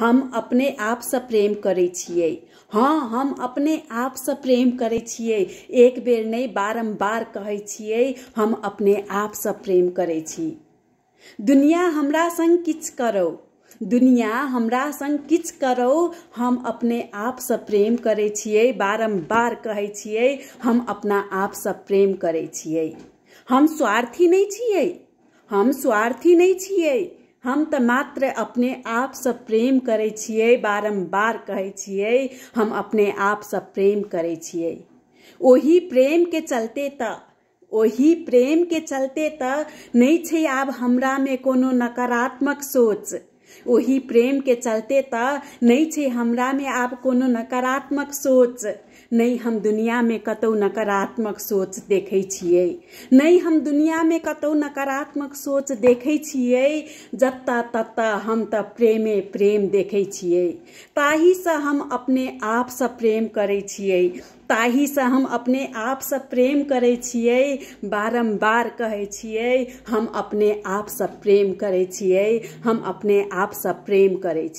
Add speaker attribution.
Speaker 1: हम अपने से प्रेम करे छे हाँ हम अपने आप से प्रेम करे छे एक बेर नहीं बारम्बार कहे छे हम अपने आप से प्रेम करे छी दुनिया हमरा संग कि करो दुनिया हमरा संग कि करो हम अपने आप से प्रेम करे छे बारम्बार कहे छे हम अपना आप से प्रेम करे छे हम स्वार्थी नहीं छे हम स्वार्थी नहीं छे हम तो मात्र अपने आप से प्रेम करे छे बारम्बार कहे छे हम अपने आप से प्रेम करे छे वही प्रेम के चलते त वही प्रेम के चलते त नहीं छे आब में कोनो नकारात्मक सोच वही प्रेम के चलते नहीं छे हमरा में आब कोनो नकारात्मक सोच नहीं हम दुनिया में कतौ नकारात्मक सोच देखे छियै नहि हम में कतौ नकारात्मक सोच देखे छियै जतऽ हम त प्रेमे प्रेम देखै ताही से हम अपने आप से प्रेम करै ताही से हम अपने आप से प्रेम करे बारम्बार कहे हम अपने आप से प्रेम करे छियै हम अपने से प्रेम करे